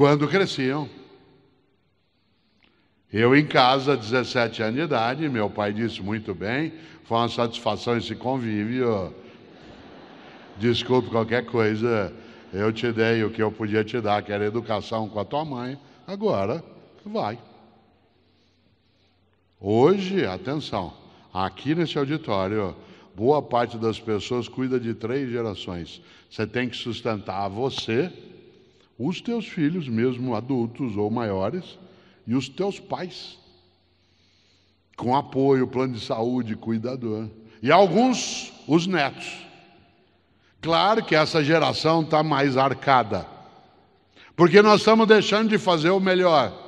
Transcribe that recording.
quando cresciam. Eu em casa, 17 anos de idade, meu pai disse muito bem, foi uma satisfação esse convívio. Desculpe qualquer coisa, eu te dei o que eu podia te dar, que era educação com a tua mãe. Agora, vai. Hoje, atenção, aqui nesse auditório, boa parte das pessoas cuida de três gerações. Você tem que sustentar você, os teus filhos, mesmo adultos ou maiores, e os teus pais, com apoio, plano de saúde, cuidador. E alguns, os netos. Claro que essa geração está mais arcada, porque nós estamos deixando de fazer o melhor.